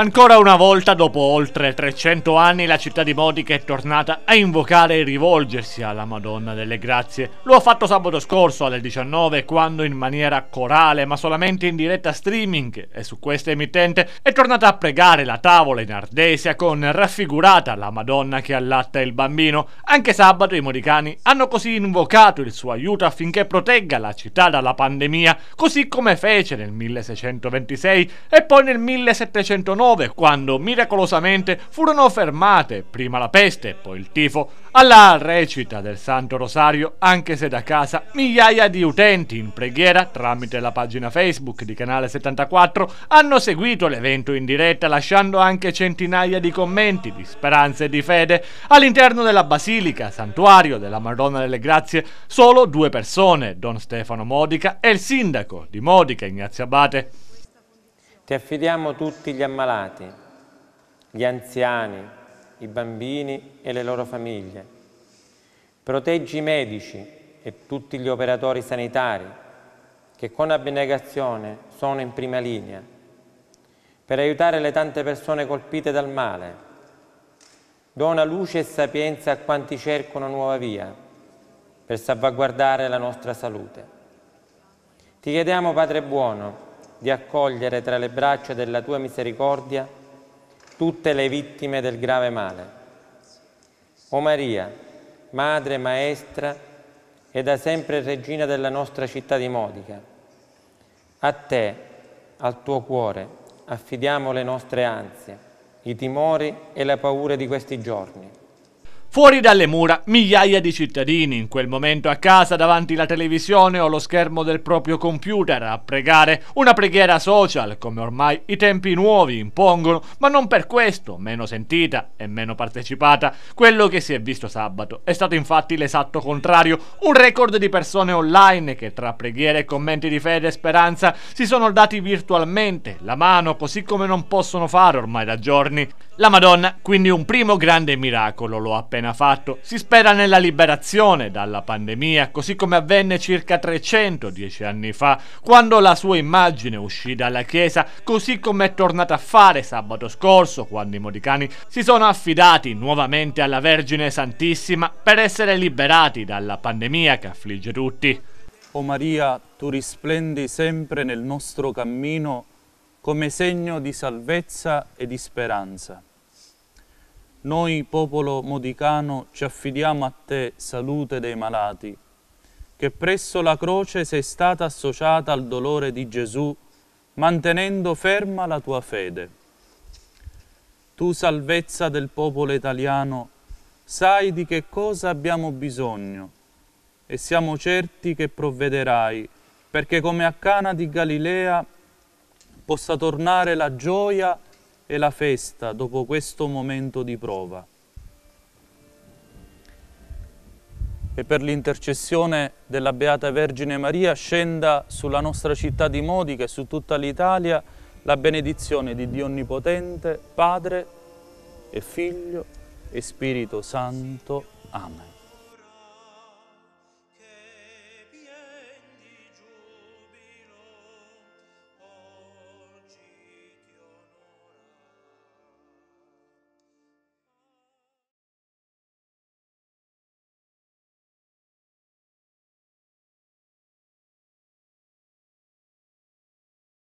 Ancora una volta, dopo oltre 300 anni, la città di Modica è tornata a invocare e rivolgersi alla Madonna delle Grazie. Lo ha fatto sabato scorso alle 19, quando in maniera corale, ma solamente in diretta streaming e su questa emittente, è tornata a pregare la tavola in Ardesia con raffigurata la Madonna che allatta il bambino. Anche sabato i modicani hanno così invocato il suo aiuto affinché protegga la città dalla pandemia, così come fece nel 1626 e poi nel 1709 19, quando miracolosamente furono fermate, prima la peste, poi il tifo, alla recita del Santo Rosario, anche se da casa, migliaia di utenti in preghiera tramite la pagina Facebook di Canale 74 hanno seguito l'evento in diretta lasciando anche centinaia di commenti di speranza e di fede. All'interno della Basilica, santuario della Madonna delle Grazie, solo due persone, Don Stefano Modica e il sindaco di Modica, Ignazio Abate. Ti affidiamo tutti gli ammalati, gli anziani, i bambini e le loro famiglie. Proteggi i medici e tutti gli operatori sanitari che con abnegazione sono in prima linea per aiutare le tante persone colpite dal male. Dona luce e sapienza a quanti cercano nuova via per salvaguardare la nostra salute. Ti chiediamo, Padre buono, di accogliere tra le braccia della tua misericordia tutte le vittime del grave male. O Maria, Madre Maestra e da sempre Regina della nostra città di Modica, a te, al tuo cuore, affidiamo le nostre ansie, i timori e le paure di questi giorni Fuori dalle mura migliaia di cittadini, in quel momento a casa davanti alla televisione o lo schermo del proprio computer, a pregare una preghiera social, come ormai i tempi nuovi impongono, ma non per questo meno sentita e meno partecipata. Quello che si è visto sabato è stato infatti l'esatto contrario, un record di persone online che tra preghiere e commenti di fede e speranza si sono dati virtualmente la mano, così come non possono fare ormai da giorni. La Madonna, quindi un primo grande miracolo, lo ha appena appena fatto, si spera nella liberazione dalla pandemia, così come avvenne circa 310 anni fa, quando la sua immagine uscì dalla chiesa, così come è tornata a fare sabato scorso, quando i modicani si sono affidati nuovamente alla Vergine Santissima per essere liberati dalla pandemia che affligge tutti. O Maria, tu risplendi sempre nel nostro cammino come segno di salvezza e di speranza. Noi, popolo modicano, ci affidiamo a te, salute dei malati, che presso la croce sei stata associata al dolore di Gesù, mantenendo ferma la tua fede. Tu, salvezza del popolo italiano, sai di che cosa abbiamo bisogno e siamo certi che provvederai, perché come a Cana di Galilea possa tornare la gioia e e la festa dopo questo momento di prova. E per l'intercessione della Beata Vergine Maria scenda sulla nostra città di Modica e su tutta l'Italia la benedizione di Dio Onnipotente, Padre e Figlio e Spirito Santo. Amen.